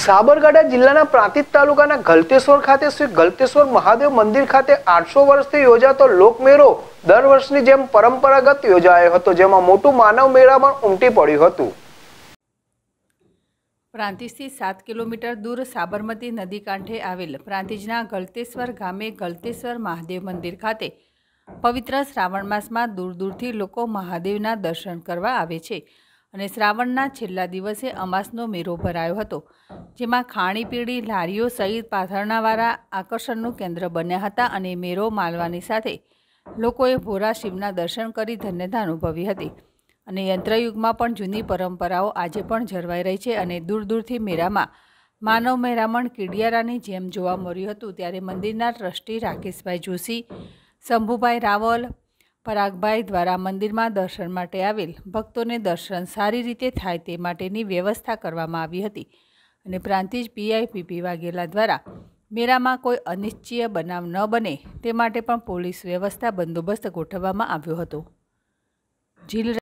સાબરકાંઠા જિલ્લાના પ્રાંતિજ તાલુકાના ગલતેશ્વર ખાતે શ્રી ગલતેશ્વર મહાદેવ મંદિર ખાતે આઠસો વર્ષથી યોજાતો લોકમેળો દર વર્ષની જેમ પરંપરાગત યોજાયો હતો જેમાં મોટું માનવ મેળા પણ ઉમટી પડ્યું હતું પ્રાંતિજથી સાત કિલોમીટર દૂર સાબરમતી નદી કાંઠે આવેલ પ્રાંતિજના ગલતેશ્વર ગામે ગલતેશ્વર મહાદેવ મંદિર ખાતે પવિત્ર શ્રાવણ માસમાં દૂર દૂરથી લોકો મહાદેવના દર્શન કરવા આવે છે અને શ્રાવણના છેલ્લા દિવસે અમાસનો મેળો ભરાયો હતો જેમાં ખાણીપીણી લારીઓ સહિત પાથરણાવાળા આકર્ષણનું કેન્દ્ર બન્યા હતા અને મેરો માલવાની સાથે લોકોએ ભોરા શિવના દર્શન કરી ધન્યતા અનુભવી હતી અને યંત્રયુગમાં પણ જૂની પરંપરાઓ આજે પણ જળવાઈ રહી છે અને દૂર દૂરથી મેળામાં માનવ મેરામણ કીડિયારાની જેમ જોવા મળ્યું હતું ત્યારે મંદિરના ટ્રસ્ટી રાકેશભાઈ જોશી શંભુભાઈ રાવલ પરાગભાઈ દ્વારા મંદિરમાં દર્શન માટે આવેલ ભક્તોને દર્શન સારી રીતે થાય તે માટેની વ્યવસ્થા કરવામાં આવી હતી અને પ્રાંતિજ પીઆઈપીપી વાઘેલા દ્વારા મેળામાં કોઈ અનિશ્ચિય બનાવ ન બને તે માટે પણ પોલીસ વ્યવસ્થા બંદોબસ્ત ગોઠવવામાં આવ્યો હતો જીલ